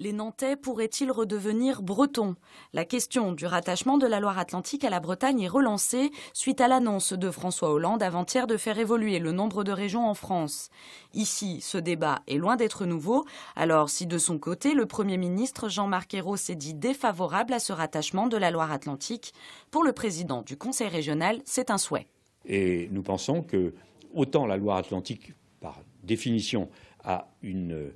Les Nantais pourraient-ils redevenir bretons La question du rattachement de la Loire-Atlantique à la Bretagne est relancée suite à l'annonce de François Hollande avant-hier de faire évoluer le nombre de régions en France. Ici, ce débat est loin d'être nouveau. Alors, si de son côté, le Premier ministre Jean-Marc Ayrault s'est dit défavorable à ce rattachement de la Loire-Atlantique, pour le président du Conseil régional, c'est un souhait. Et nous pensons que, autant la Loire-Atlantique, par définition, a une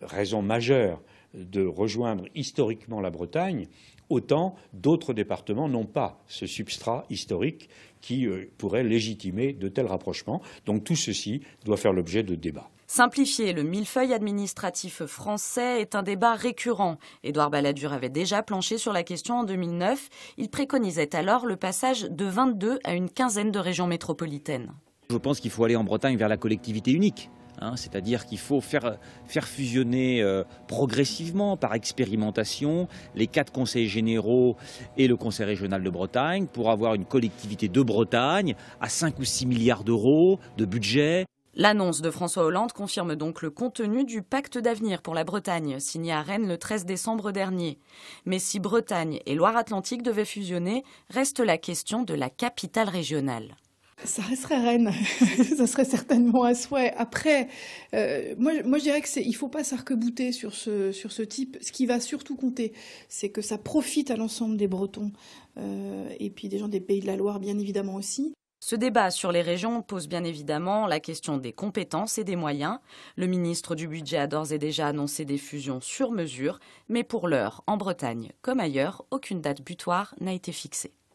raison majeure de rejoindre historiquement la Bretagne, autant d'autres départements n'ont pas ce substrat historique qui euh, pourrait légitimer de tels rapprochements. Donc tout ceci doit faire l'objet de débats. Simplifier le millefeuille administratif français est un débat récurrent. Édouard Balladur avait déjà planché sur la question en 2009. Il préconisait alors le passage de 22 à une quinzaine de régions métropolitaines. Je pense qu'il faut aller en Bretagne vers la collectivité unique. Hein, c'est-à-dire qu'il faut faire, fusionner euh, progressivement, par expérimentation, les quatre conseils généraux et le Conseil régional de Bretagne pour avoir une collectivité de Bretagne à 5 ou 6 milliards d'euros de budget. L'annonce de François Hollande confirme donc le contenu du pacte d'avenir pour la Bretagne, signé à Rennes le 13 décembre dernier. Mais si Bretagne et Loire-Atlantique devaient fusionner, reste la question de la capitale régionale. Ça resterait reine, ça serait certainement un souhait. Après, euh, moi, je dirais qu'il ne faut pas s'arquebouter sur ce, sur ce type. Ce qui va surtout compter, c'est que ça profite à l'ensemble des Bretons euh, et puis des gens des Pays de la Loire, bien évidemment aussi. Ce débat sur les régions pose bien évidemment la question des compétences et des moyens. Le ministre du Budget a d'ores et déjà annoncé des fusions sur mesure, mais pour l'heure, en Bretagne comme ailleurs, aucune date butoir n'a été fixée.